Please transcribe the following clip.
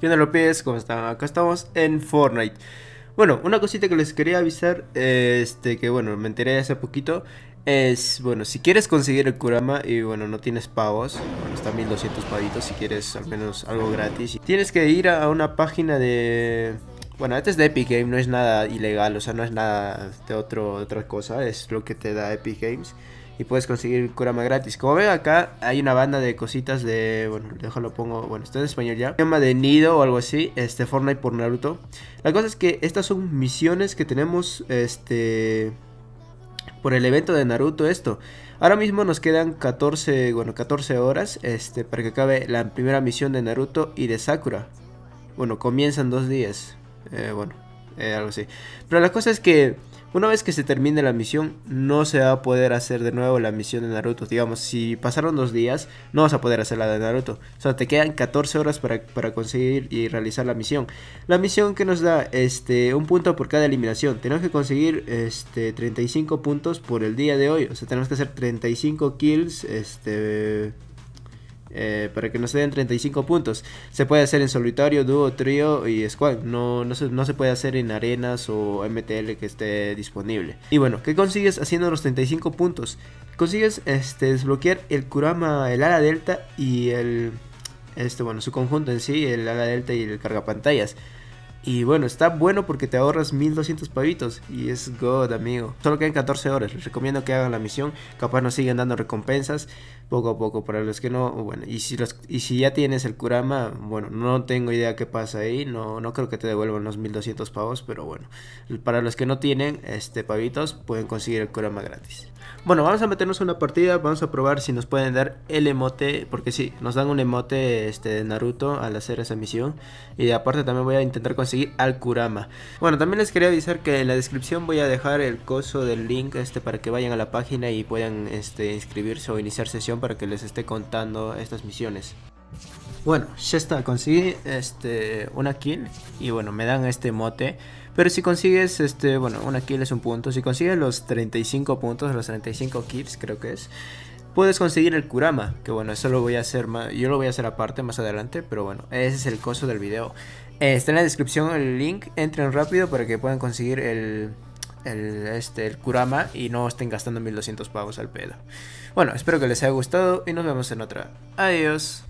¿Qué López? ¿Cómo están? Acá estamos en Fortnite. Bueno, una cosita que les quería avisar, este, que bueno, me enteré hace poquito, es, bueno, si quieres conseguir el Kurama y bueno, no tienes pavos, bueno, está 1200 pavitos si quieres al menos algo gratis, tienes que ir a una página de... Bueno, este es de Epic Games, no es nada ilegal, o sea, no es nada de, otro, de otra cosa, es lo que te da Epic Games y puedes conseguir Kurama gratis. Como ven acá hay una banda de cositas de, bueno, déjalo pongo, bueno, está en español ya. Se llama de Nido o algo así, este Fortnite por Naruto. La cosa es que estas son misiones que tenemos este por el evento de Naruto esto. Ahora mismo nos quedan 14, bueno, 14 horas este para que acabe la primera misión de Naruto y de Sakura. Bueno, comienzan dos días. Eh, bueno, eh, algo así. Pero la cosa es que una vez que se termine la misión, no se va a poder hacer de nuevo la misión de Naruto. Digamos, si pasaron dos días, no vas a poder hacer la de Naruto. O sea, te quedan 14 horas para, para conseguir y realizar la misión. La misión que nos da este, un punto por cada eliminación. Tenemos que conseguir este, 35 puntos por el día de hoy. O sea, tenemos que hacer 35 kills. Este eh, para que nos den 35 puntos. Se puede hacer en solitario, dúo, trío y squad. No, no, se, puede hacer en arenas o MTL que esté disponible. Y bueno, ¿qué consigues haciendo los 35 puntos? Consigues este, desbloquear el Kurama, el ala delta y el... Este, bueno, su conjunto en sí, el ala delta y el cargapantallas. Y bueno, está bueno porque te ahorras 1200 pavitos. Y es God, amigo. Solo quedan 14 horas. Les recomiendo que hagan la misión. Capaz nos siguen dando recompensas poco a poco. Para los que no, bueno, y si, los, y si ya tienes el Kurama, bueno, no tengo idea qué pasa ahí, no, no creo que te devuelvan los 1200 pavos, pero bueno, para los que no tienen este pavitos, pueden conseguir el Kurama gratis. Bueno, vamos a meternos una partida, vamos a probar si nos pueden dar el emote, porque sí, nos dan un emote este, de Naruto al hacer esa misión. Y de aparte también voy a intentar conseguir al Kurama. Bueno, también les quería avisar que en la descripción voy a dejar el coso del link este para que vayan a la página y puedan este, inscribirse o iniciar sesión para que les esté contando estas misiones. Bueno, ya está, conseguí este, una kill y bueno, me dan este mote. Pero si consigues, este, bueno, una kill es un punto. Si consigues los 35 puntos, los 35 kills creo que es, puedes conseguir el Kurama. Que bueno, eso lo voy a hacer, más, yo lo voy a hacer aparte más adelante, pero bueno, ese es el coso del video. Eh, está en la descripción el link, entren rápido para que puedan conseguir el, el, este, el Kurama y no estén gastando 1200 pavos al pedo. Bueno, espero que les haya gustado y nos vemos en otra. Adiós.